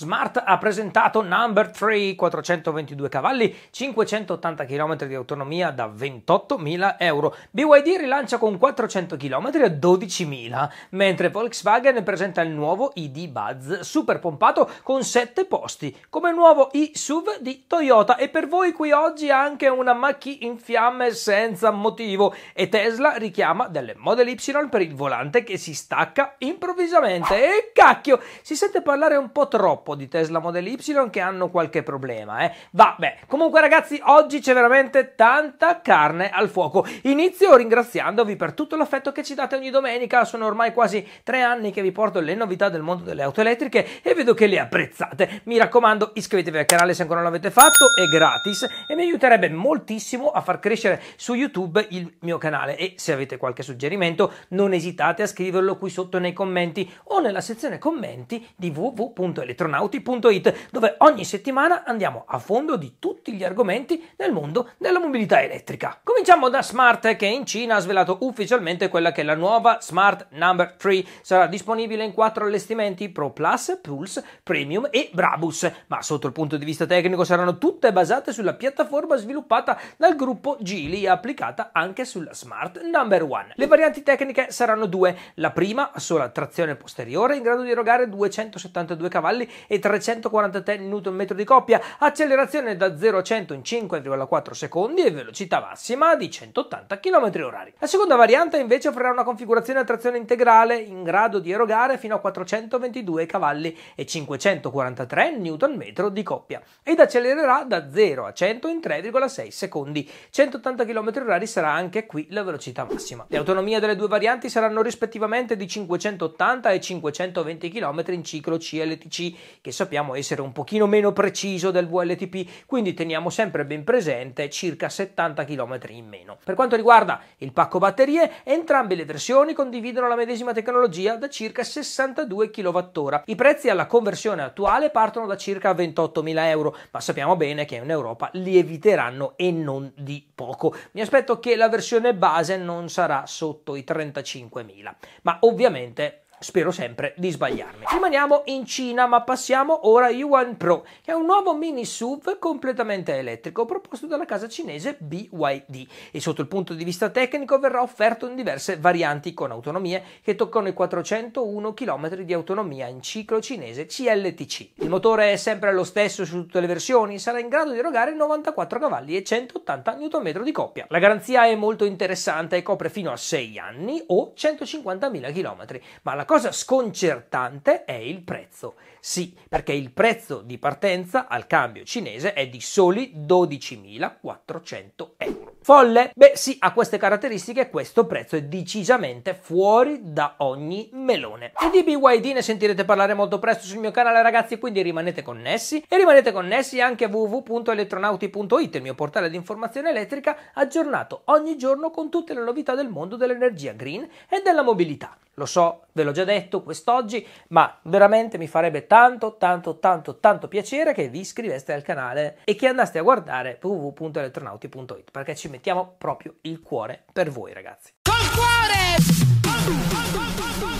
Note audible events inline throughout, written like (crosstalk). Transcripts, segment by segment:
Smart ha presentato Number 3, 422 cavalli, 580 km di autonomia da 28.000 euro. BYD rilancia con 400 km a 12.000, mentre Volkswagen presenta il nuovo ID Buzz super pompato con 7 posti, come nuovo i-SUV di Toyota. E per voi qui oggi anche una Mach-E in fiamme senza motivo. E Tesla richiama delle Model Y per il volante che si stacca improvvisamente. E cacchio, si sente parlare un po' troppo troppo di Tesla Model Y che hanno qualche problema, eh. Vabbè, comunque ragazzi, oggi c'è veramente tanta carne al fuoco. Inizio ringraziandovi per tutto l'affetto che ci date ogni domenica, sono ormai quasi tre anni che vi porto le novità del mondo delle auto elettriche e vedo che le apprezzate. Mi raccomando, iscrivetevi al canale se ancora non l'avete fatto, è gratis e mi aiuterebbe moltissimo a far crescere su YouTube il mio canale e se avete qualche suggerimento non esitate a scriverlo qui sotto nei commenti o nella sezione commenti di www.elettronautica.com astronauti.it dove ogni settimana andiamo a fondo di tutti gli argomenti nel mondo della mobilità elettrica. Cominciamo da Smart che in Cina ha svelato ufficialmente quella che è la nuova Smart Number 3 sarà disponibile in quattro allestimenti Pro Plus, Pulse, Premium e Brabus, ma sotto il punto di vista tecnico saranno tutte basate sulla piattaforma sviluppata dal gruppo Gili e applicata anche sulla Smart Number 1. Le varianti tecniche saranno due, la prima a sola trazione posteriore in grado di erogare 272 cavalli e 343 Nm di coppia, accelerazione da 0 a 100 in 5,4 secondi e velocità massima di 180 km/h. La seconda variante invece offrirà una configurazione a trazione integrale in grado di erogare fino a 422 cavalli e 543 Nm di coppia ed accelererà da 0 a 100 in 3,6 secondi. 180 km/h sarà anche qui la velocità massima. Le autonomie delle due varianti saranno rispettivamente di 580 e 520 km in ciclo CLTC che sappiamo essere un pochino meno preciso del VLTP, quindi teniamo sempre ben presente circa 70 km in meno. Per quanto riguarda il pacco batterie, entrambe le versioni condividono la medesima tecnologia da circa 62 kWh. I prezzi alla conversione attuale partono da circa 28.000 euro, ma sappiamo bene che in Europa lieviteranno e non di poco. Mi aspetto che la versione base non sarà sotto i 35.000, ma ovviamente spero sempre di sbagliarmi. Rimaniamo in Cina, ma passiamo ora a Yuan Pro, che è un nuovo mini SUV completamente elettrico proposto dalla casa cinese BYD e sotto il punto di vista tecnico verrà offerto in diverse varianti con autonomie che toccano i 401 km di autonomia in ciclo cinese CLTC. Il motore è sempre lo stesso su tutte le versioni, sarà in grado di erogare 94 cavalli e 180 Nm di coppia. La garanzia è molto interessante e copre fino a 6 anni o 150.000 km, ma la cosa sconcertante è il prezzo. Sì, perché il prezzo di partenza al cambio cinese è di soli 12.400 euro. Folle? Beh sì, ha queste caratteristiche questo prezzo è decisamente fuori da ogni melone. E di BYD ne sentirete parlare molto presto sul mio canale ragazzi, quindi rimanete connessi e rimanete connessi anche a www.elettronauti.it, il mio portale di informazione elettrica aggiornato ogni giorno con tutte le novità del mondo dell'energia green e della mobilità. Lo so, ve l'ho già detto quest'oggi, ma veramente mi farebbe tanto, tanto, tanto, tanto piacere che vi iscriveste al canale e che andaste a guardare www.elettronauti.it perché ci mettiamo proprio il cuore per voi ragazzi. Col cuore!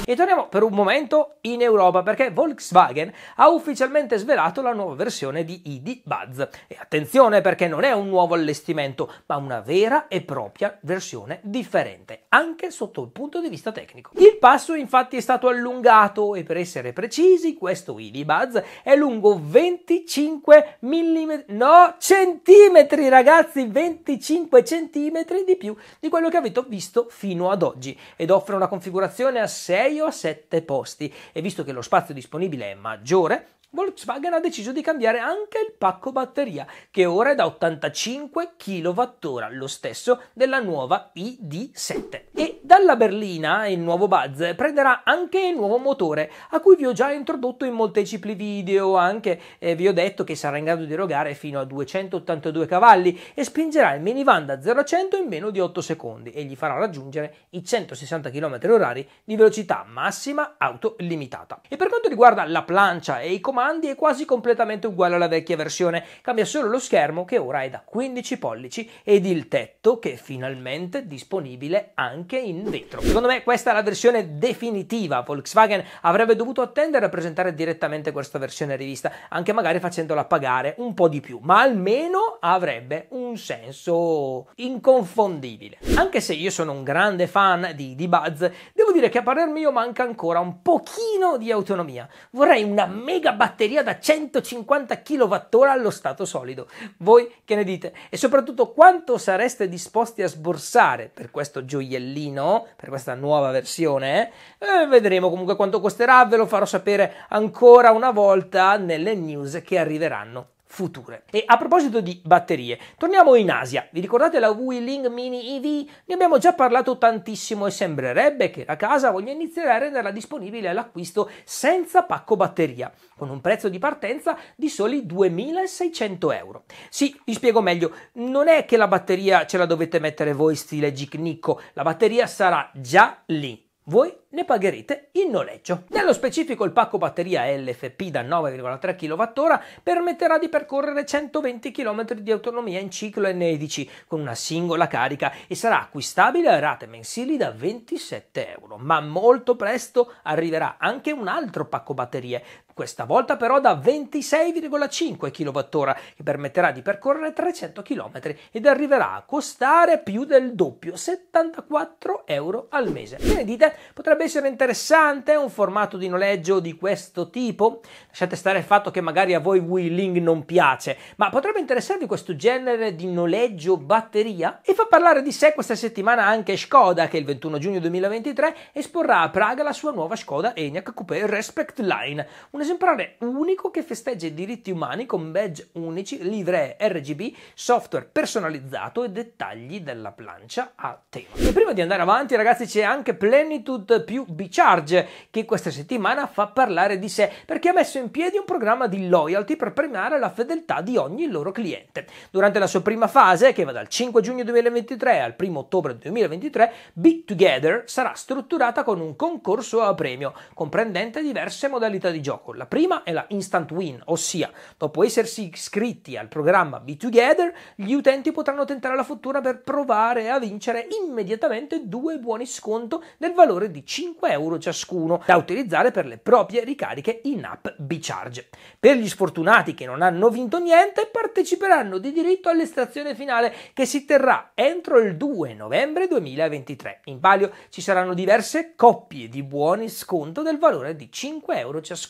E torniamo per un momento in Europa perché Volkswagen ha ufficialmente svelato la nuova versione di ID Buzz. E attenzione perché non è un nuovo allestimento, ma una vera e propria versione differente, anche sotto il punto di vista tecnico. Il passo infatti è stato allungato e per essere precisi questo ID Buzz è lungo 25 mm, no, centimetri ragazzi, 25 centimetri di più di quello che avete visto fino ad oggi ed offre una configurazione a 6 6 o 7 posti e visto che lo spazio disponibile è maggiore, Volkswagen ha deciso di cambiare anche il pacco batteria, che ora è da 85 kWh, lo stesso della nuova ID7. E dalla berlina, il nuovo Buzz, prenderà anche il nuovo motore, a cui vi ho già introdotto in moltepli video, anche eh, vi ho detto che sarà in grado di erogare fino a 282 cavalli e spingerà il minivan da 0 a 100 in meno di 8 secondi e gli farà raggiungere i 160 km h di velocità massima auto limitata. E per quanto riguarda la plancia e i comandi, comandi è quasi completamente uguale alla vecchia versione, cambia solo lo schermo che ora è da 15 pollici ed il tetto che è finalmente disponibile anche in vetro. Secondo me questa è la versione definitiva, Volkswagen avrebbe dovuto attendere a presentare direttamente questa versione rivista, anche magari facendola pagare un po' di più, ma almeno avrebbe un senso inconfondibile. Anche se io sono un grande fan di, di Buzz, devo dire che a parer mio manca ancora un pochino di autonomia. Vorrei una mega batteria batteria da 150 kWh allo stato solido. Voi che ne dite? E soprattutto quanto sareste disposti a sborsare per questo gioiellino, per questa nuova versione? Eh, vedremo comunque quanto costerà, ve lo farò sapere ancora una volta nelle news che arriveranno future. E a proposito di batterie, torniamo in Asia. Vi ricordate la Wheeling Mini EV? Ne abbiamo già parlato tantissimo e sembrerebbe che la casa voglia iniziare a renderla disponibile all'acquisto senza pacco batteria, con un prezzo di partenza di soli 2600 euro. Sì, vi spiego meglio, non è che la batteria ce la dovete mettere voi stile Gicnicco, la batteria sarà già lì voi ne pagherete il noleggio. Nello specifico il pacco batteria LFP da 9,3 kWh permetterà di percorrere 120 km di autonomia in ciclo NEDC con una singola carica e sarà acquistabile a rate mensili da 27 euro. Ma molto presto arriverà anche un altro pacco batterie questa volta però da 26,5 kWh, che permetterà di percorrere 300 km ed arriverà a costare più del doppio, 74 euro al mese. Che ne dite? Potrebbe essere interessante un formato di noleggio di questo tipo? Lasciate stare il fatto che magari a voi Wheeling non piace, ma potrebbe interessarvi questo genere di noleggio batteria? E fa parlare di sé questa settimana anche Skoda, che il 21 giugno 2023 esporrà a Praga la sua nuova Skoda Enyaq Coupé Respect Line, un esemplare unico che festeggia i diritti umani con badge unici, livree RGB, software personalizzato e dettagli della plancia a tema. E prima di andare avanti ragazzi c'è anche Plenitude più B-Charge che questa settimana fa parlare di sé perché ha messo in piedi un programma di loyalty per premiare la fedeltà di ogni loro cliente. Durante la sua prima fase, che va dal 5 giugno 2023 al 1 ottobre 2023, Be Together sarà strutturata con un concorso a premio comprendente diverse modalità di gioco la prima è la instant win, ossia dopo essersi iscritti al programma Be Together, gli utenti potranno tentare la fortuna per provare a vincere immediatamente due buoni sconto del valore di 5 euro ciascuno, da utilizzare per le proprie ricariche in app B-Charge. Per gli sfortunati che non hanno vinto niente, parteciperanno di diritto all'estrazione finale che si terrà entro il 2 novembre 2023. In palio ci saranno diverse coppie di buoni sconto del valore di 5 euro ciascuno.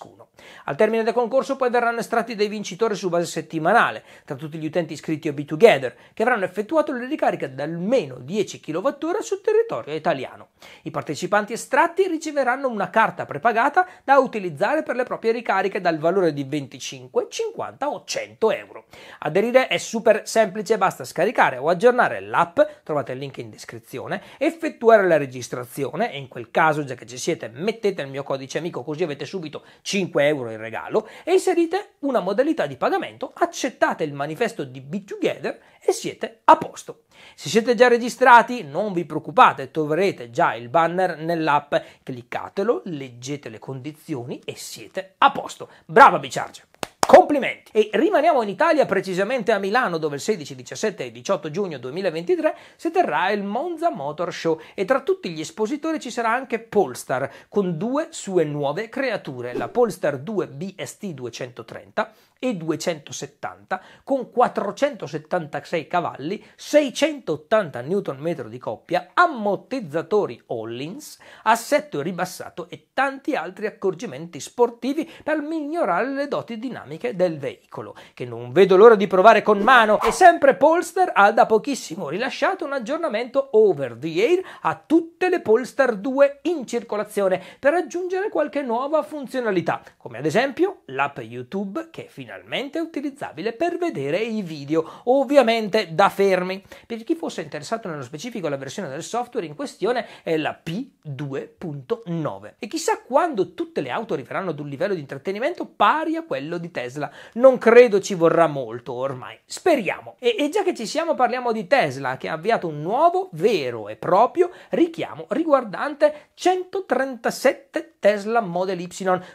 Al termine del concorso poi verranno estratti dei vincitori su base settimanale tra tutti gli utenti iscritti a B2Gether che avranno effettuato le ricariche da almeno 10 kWh sul territorio italiano. I partecipanti estratti riceveranno una carta prepagata da utilizzare per le proprie ricariche dal valore di 25, 50 o 100 euro. Aderire è super semplice, basta scaricare o aggiornare l'app, trovate il link in descrizione, effettuare la registrazione e in quel caso, già che ci siete, mettete il mio codice amico così avete subito 5 euro euro in regalo e inserite una modalità di pagamento, accettate il manifesto di Be Together e siete a posto. Se siete già registrati non vi preoccupate, troverete già il banner nell'app, cliccatelo, leggete le condizioni e siete a posto. Brava Bicharge! Complimenti! E rimaniamo in Italia, precisamente a Milano, dove il 16, 17 e 18 giugno 2023 si terrà il Monza Motor Show e tra tutti gli espositori ci sarà anche Polestar con due sue nuove creature, la Polestar 2 BST 230 e 270 con 476 cavalli, 680 Nm di coppia, ammortizzatori Hollins, assetto ribassato e tanti altri accorgimenti sportivi per migliorare le doti dinamiche del veicolo, che non vedo l'ora di provare con mano e sempre Polster ha da pochissimo rilasciato un aggiornamento over the air a tutte le Polster 2 in circolazione per aggiungere qualche nuova funzionalità, come ad esempio l'app YouTube che fino finalmente utilizzabile per vedere i video, ovviamente da fermi. Per chi fosse interessato nello specifico alla versione del software in questione è la P2.9 e chissà quando tutte le auto arriveranno ad un livello di intrattenimento pari a quello di Tesla. Non credo ci vorrà molto ormai, speriamo. E, e già che ci siamo parliamo di Tesla che ha avviato un nuovo, vero e proprio richiamo riguardante 137 Tesla Model Y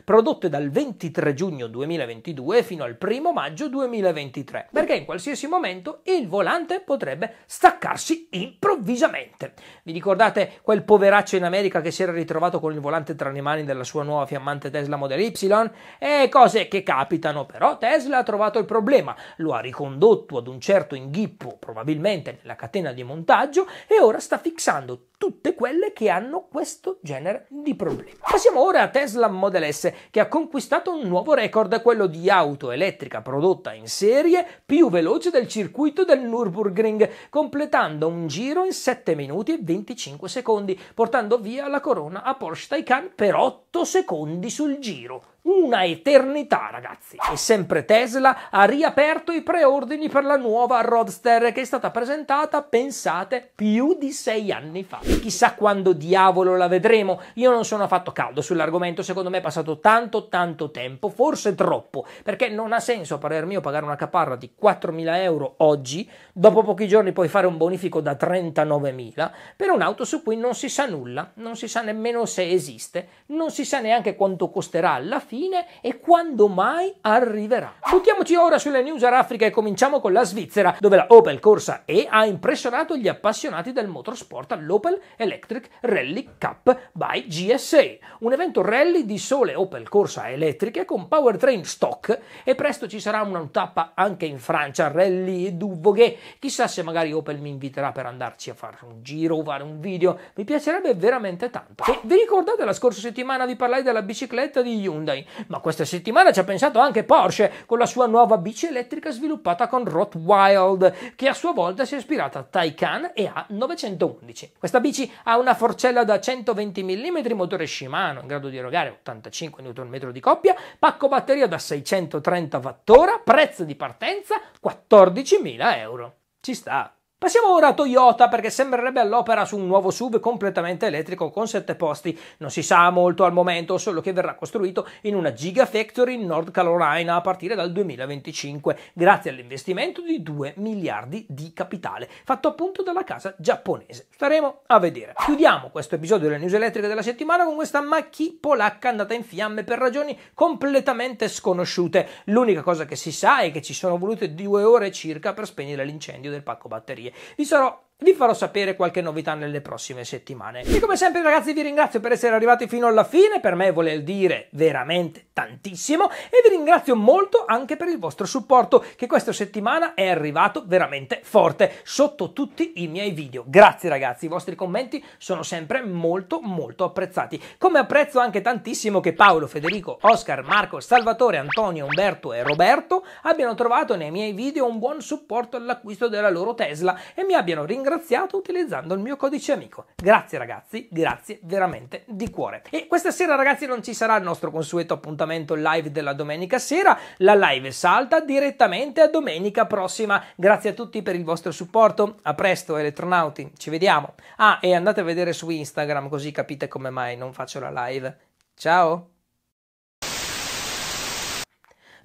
prodotte dal 23 giugno 2022 fino al al primo maggio 2023, perché in qualsiasi momento il volante potrebbe staccarsi improvvisamente. Vi ricordate quel poveraccio in America che si era ritrovato con il volante tra le mani della sua nuova fiammante Tesla Model Y? E cose che capitano, però Tesla ha trovato il problema, lo ha ricondotto ad un certo inghippo, probabilmente nella catena di montaggio, e ora sta fissando tutte quelle che hanno questo genere di problemi. Passiamo ora a Tesla Model S che ha conquistato un nuovo record, quello di auto elettrica prodotta in serie più veloce del circuito del Nürburgring, completando un giro in 7 minuti e 25 secondi, portando via la corona a Porsche Taycan per 8 secondi sul giro. Una eternità, ragazzi. E sempre Tesla ha riaperto i preordini per la nuova Roadster che è stata presentata, pensate, più di sei anni fa. Chissà quando diavolo la vedremo. Io non sono affatto caldo sull'argomento, secondo me è passato tanto tanto tempo, forse troppo, perché non ha senso a parer mio pagare una caparra di 4.000 euro oggi, dopo pochi giorni puoi fare un bonifico da 39.000 per un'auto su cui non si sa nulla, non si sa nemmeno se esiste, non si sa neanche quanto costerà alla fine fine e quando mai arriverà. Buttiamoci ora sulle news Africa e cominciamo con la Svizzera, dove la Opel Corsa E ha impressionato gli appassionati del motorsport all'Opel Electric Rally Cup by GSA, un evento rally di sole Opel Corsa elettriche con powertrain stock e presto ci sarà una tappa anche in Francia, Rally du Voguet. Chissà se magari Opel mi inviterà per andarci a fare un giro, o fare un video, mi piacerebbe veramente tanto. E vi ricordate la scorsa settimana vi parlai della bicicletta di Hyundai? ma questa settimana ci ha pensato anche Porsche con la sua nuova bici elettrica sviluppata con Rottwild, che a sua volta si è ispirata a Taycan e a 911. Questa bici ha una forcella da 120 mm, motore Shimano in grado di erogare 85 Nm di coppia, pacco batteria da 630 Wh, prezzo di partenza 14.000 euro. Ci sta. Passiamo ora a Toyota perché sembrerebbe all'opera su un nuovo sub completamente elettrico con 7 posti. Non si sa molto al momento, solo che verrà costruito in una Gigafactory in North Carolina a partire dal 2025, grazie all'investimento di 2 miliardi di capitale, fatto appunto dalla casa giapponese. Staremo a vedere. Chiudiamo questo episodio delle news elettriche della settimana con questa macchi polacca andata in fiamme per ragioni completamente sconosciute. L'unica cosa che si sa è che ci sono volute due ore circa per spegnere l'incendio del pacco batteria serie. Vi sarò vi farò sapere qualche novità nelle prossime settimane. E come sempre ragazzi vi ringrazio per essere arrivati fino alla fine, per me vuol dire veramente tantissimo e vi ringrazio molto anche per il vostro supporto che questa settimana è arrivato veramente forte sotto tutti i miei video. Grazie ragazzi, i vostri commenti sono sempre molto molto apprezzati. Come apprezzo anche tantissimo che Paolo, Federico, Oscar, Marco, Salvatore, Antonio, Umberto e Roberto abbiano trovato nei miei video un buon supporto all'acquisto della loro Tesla e mi abbiano ringraziato ringraziato utilizzando il mio codice amico. Grazie ragazzi, grazie veramente di cuore. E questa sera ragazzi non ci sarà il nostro consueto appuntamento live della domenica sera, la live salta direttamente a domenica prossima. Grazie a tutti per il vostro supporto, a presto elettronauti, ci vediamo. Ah, e andate a vedere su Instagram così capite come mai non faccio la live. Ciao!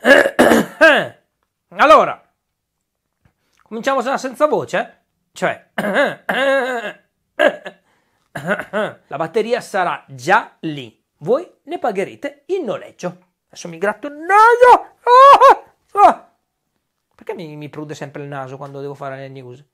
(coughs) Allora, cominciamo senza voce. Cioè, (coughs) la batteria sarà già lì. Voi ne pagherete il noleggio. Adesso mi gratto il naso. Ah, ah. ah. Perché mi, mi prude sempre il naso quando devo fare le news?